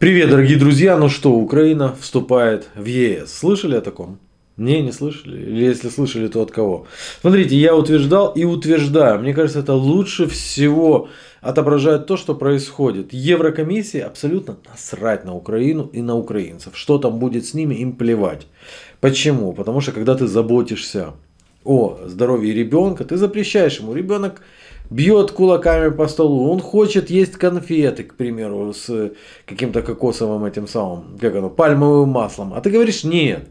Привет, дорогие друзья! Ну что, Украина вступает в ЕС. Слышали о таком? Не, не слышали. Или если слышали, то от кого? Смотрите, я утверждал и утверждаю. Мне кажется, это лучше всего отображает то, что происходит. Еврокомиссия абсолютно насрать на Украину и на украинцев. Что там будет с ними, им плевать. Почему? Потому что когда ты заботишься о здоровье ребенка, ты запрещаешь ему. Ребенок бьет кулаками по столу, он хочет есть конфеты, к примеру, с каким-то кокосовым этим самым, как оно, пальмовым маслом. А ты говоришь, нет,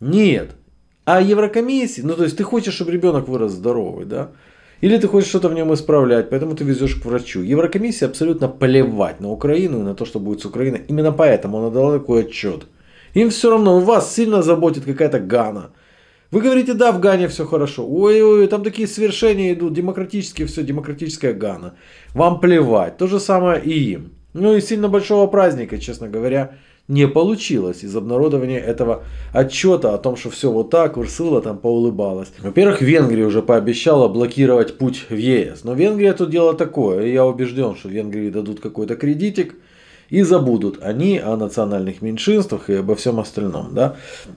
нет. А Еврокомиссия, ну то есть ты хочешь, чтобы ребенок вырос здоровый, да? Или ты хочешь что-то в нем исправлять, поэтому ты везешь к врачу. Еврокомиссия абсолютно плевать на Украину и на то, что будет с Украиной. Именно поэтому она дала такой отчет. Им все равно, вас сильно заботит какая-то Гана – вы говорите, да, в Гане все хорошо. Ой-ой, там такие свершения идут, демократические все, демократическая Гана. Вам плевать. То же самое и им. Ну и сильно большого праздника, честно говоря, не получилось из обнародования этого отчета о том, что все вот так, Урсула там поулыбалась. Во-первых, Венгрия уже пообещала блокировать путь в ЕС. Но Венгрия тут дело такое. И я убежден, что Венгрии дадут какой-то кредитик – и забудут они о национальных меньшинствах и обо всем остальном. Да?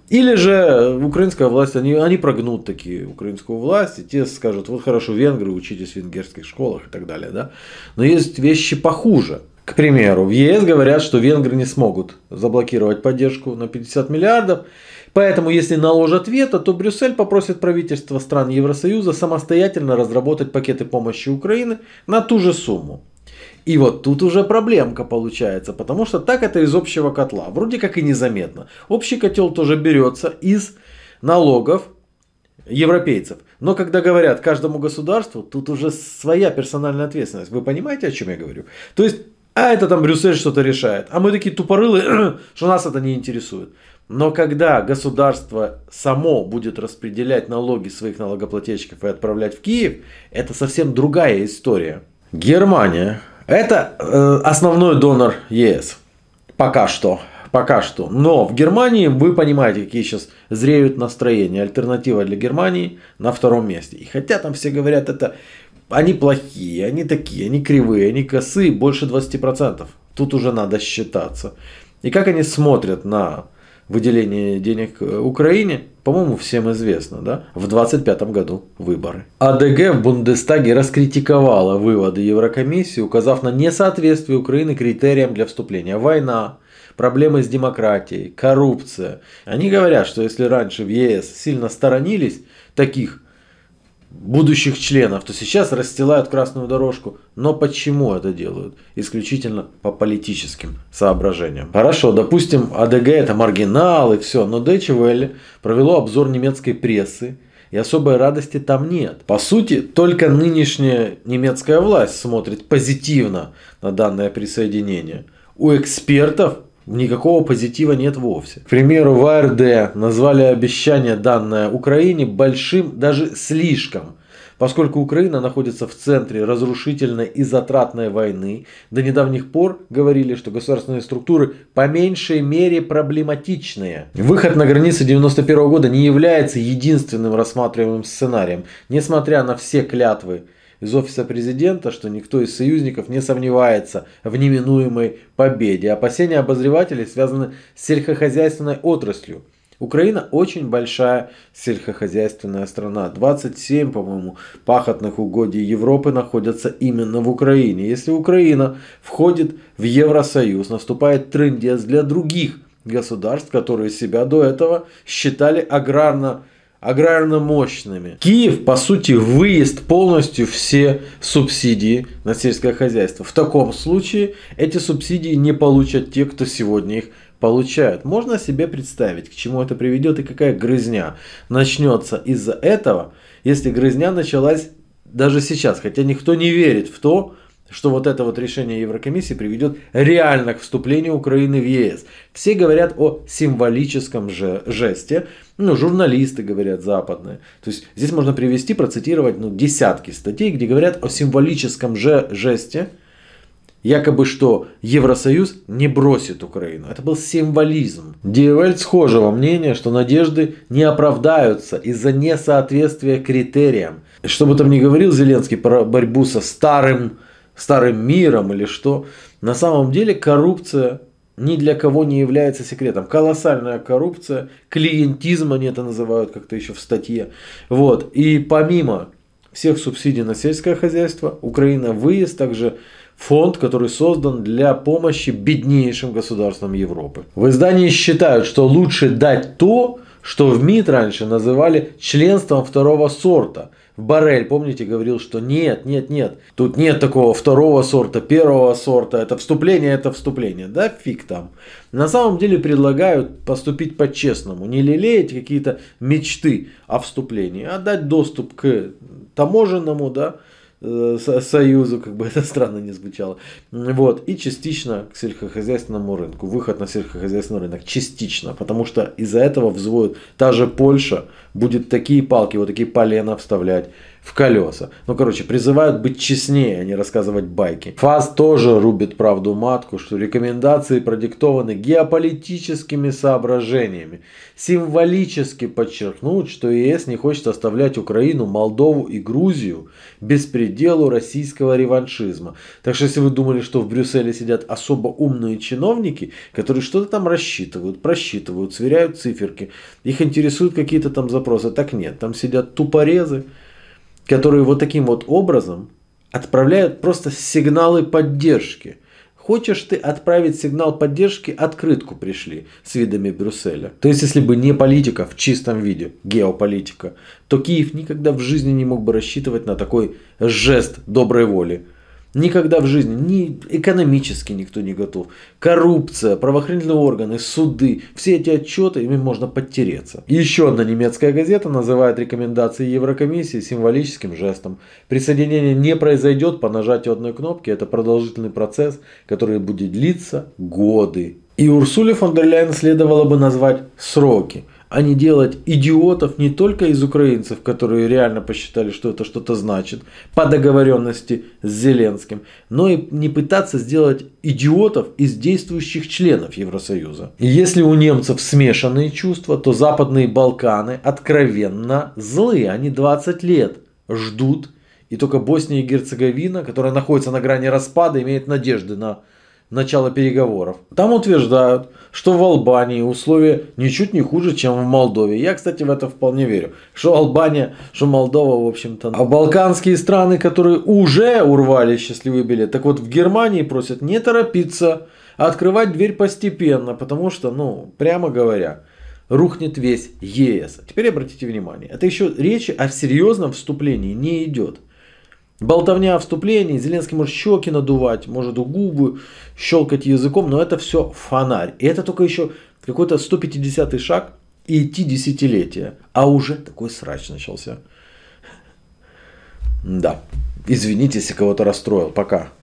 Или же э, украинская власть, они, они прогнут такие украинскую власть, и те скажут, вот хорошо, венгры, учитесь в венгерских школах и так далее. Да? Но есть вещи похуже. К примеру, в ЕС говорят, что венгры не смогут заблокировать поддержку на 50 миллиардов, Поэтому, если наложат вето, то Брюссель попросит правительство стран Евросоюза самостоятельно разработать пакеты помощи Украины на ту же сумму. И вот тут уже проблемка получается, потому что так это из общего котла. Вроде как и незаметно. Общий котел тоже берется из налогов европейцев. Но когда говорят каждому государству, тут уже своя персональная ответственность. Вы понимаете, о чем я говорю? То есть, а это там Брюссель что-то решает. А мы такие тупорылы, что нас это не интересует. Но когда государство само будет распределять налоги своих налогоплательщиков и отправлять в Киев, это совсем другая история. Германия это э, основной донор ЕС. Пока что. Пока что. Но в Германии вы понимаете, какие сейчас зреют настроения. Альтернатива для Германии на втором месте. И хотя там все говорят, это они плохие, они такие, они кривые, они косые, больше 20%. Тут уже надо считаться. И как они смотрят на выделение денег э, Украине, по-моему, всем известно, да? В 25 году выборы. АДГ в Бундестаге раскритиковала выводы Еврокомиссии, указав на несоответствие Украины критериям для вступления. Война, проблемы с демократией, коррупция. Они говорят, что если раньше в ЕС сильно сторонились таких будущих членов, то сейчас расстилают красную дорожку. Но почему это делают? Исключительно по политическим соображениям. Хорошо, допустим, АДГ это маргинал и все, но Deutsche Welle провело обзор немецкой прессы, и особой радости там нет. По сути, только нынешняя немецкая власть смотрит позитивно на данное присоединение. У экспертов никакого позитива нет вовсе. К примеру, в АРД назвали обещание данное Украине большим, даже слишком Поскольку Украина находится в центре разрушительной и затратной войны, до недавних пор говорили, что государственные структуры по меньшей мере проблематичные. Выход на границы 91 года не является единственным рассматриваемым сценарием, несмотря на все клятвы из офиса президента, что никто из союзников не сомневается в неминуемой победе. Опасения обозревателей связаны с сельскохозяйственной отраслью. Украина очень большая сельскохозяйственная страна. 27, по-моему, пахотных угодий Европы находятся именно в Украине. Если Украина входит в Евросоюз, наступает трындец для других государств, которые себя до этого считали аграрно-аграрно аграрно-мощными. Киев, по сути, выезд полностью все субсидии на сельское хозяйство. В таком случае эти субсидии не получат те, кто сегодня их получают. Можно себе представить, к чему это приведет и какая грызня начнется из-за этого, если грызня началась даже сейчас, хотя никто не верит в то, что вот это вот решение Еврокомиссии приведет реально к вступлению Украины в ЕС. Все говорят о символическом же жесте, ну, журналисты говорят западные. То есть здесь можно привести, процитировать ну, десятки статей, где говорят о символическом же жесте, Якобы что Евросоюз не бросит Украину. Это был символизм. Диевельт схожего мнения, что надежды не оправдаются из-за несоответствия критериям. Что бы там ни говорил Зеленский про борьбу со старым старым миром или что. На самом деле коррупция ни для кого не является секретом. Колоссальная коррупция, клиентизм они это а называют как-то еще в статье. Вот. И помимо всех субсидий на сельское хозяйство, Украина выезд также фонд, который создан для помощи беднейшим государствам Европы. В издании считают, что лучше дать то, что в МИД раньше называли членством второго сорта, Барель, помните, говорил, что нет, нет, нет, тут нет такого второго сорта, первого сорта, это вступление, это вступление, да, фиг там. На самом деле предлагают поступить по-честному, не лелеять какие-то мечты о вступлении, а дать доступ к таможенному, да, Э, союзу, как бы это странно не звучало. Вот. И частично к сельскохозяйственному рынку. Выход на сельскохозяйственный рынок. Частично. Потому что из-за этого взводят. Та же Польша будет такие палки, вот такие полена вставлять в колеса. Ну, короче, призывают быть честнее, а не рассказывать байки. ФАС тоже рубит правду матку, что рекомендации продиктованы геополитическими соображениями. Символически подчеркнут, что ЕС не хочет оставлять Украину, Молдову и Грузию без пределу российского реваншизма. Так что, если вы думали, что в Брюсселе сидят особо умные чиновники, которые что-то там рассчитывают, просчитывают, сверяют циферки, их интересуют какие-то там запросы, так нет, там сидят тупорезы, которые вот таким вот образом отправляют просто сигналы поддержки. Хочешь ты отправить сигнал поддержки, открытку пришли с видами Брюсселя. То есть, если бы не политика в чистом виде, геополитика, то Киев никогда в жизни не мог бы рассчитывать на такой жест доброй воли – Никогда в жизни, ни экономически никто не готов. Коррупция, правоохранительные органы, суды, все эти отчеты, ими можно подтереться. еще одна немецкая газета называет рекомендации Еврокомиссии символическим жестом. Присоединение не произойдет по нажатию одной кнопки, это продолжительный процесс, который будет длиться годы. И Урсуле фон дер Ляйен следовало бы назвать сроки – а не делать идиотов не только из украинцев, которые реально посчитали, что это что-то значит, по договоренности с Зеленским, но и не пытаться сделать идиотов из действующих членов Евросоюза. если у немцев смешанные чувства, то Западные Балканы откровенно злые. Они 20 лет ждут, и только Босния и Герцеговина, которая находится на грани распада, имеет надежды на начала переговоров. Там утверждают, что в Албании условия ничуть не хуже, чем в Молдове. Я, кстати, в это вполне верю. Что Албания, что Молдова, в общем-то. А балканские страны, которые уже урвали счастливый билет, так вот в Германии просят не торопиться, а открывать дверь постепенно, потому что, ну, прямо говоря, рухнет весь ЕС. Теперь обратите внимание, это еще речи о серьезном вступлении не идет. Болтовня о вступлении, Зеленский может щеки надувать, может у губы щелкать языком, но это все фонарь. И это только еще какой-то 150 шаг и идти десятилетия. А уже такой срач начался. Да. Извините, если кого-то расстроил. Пока.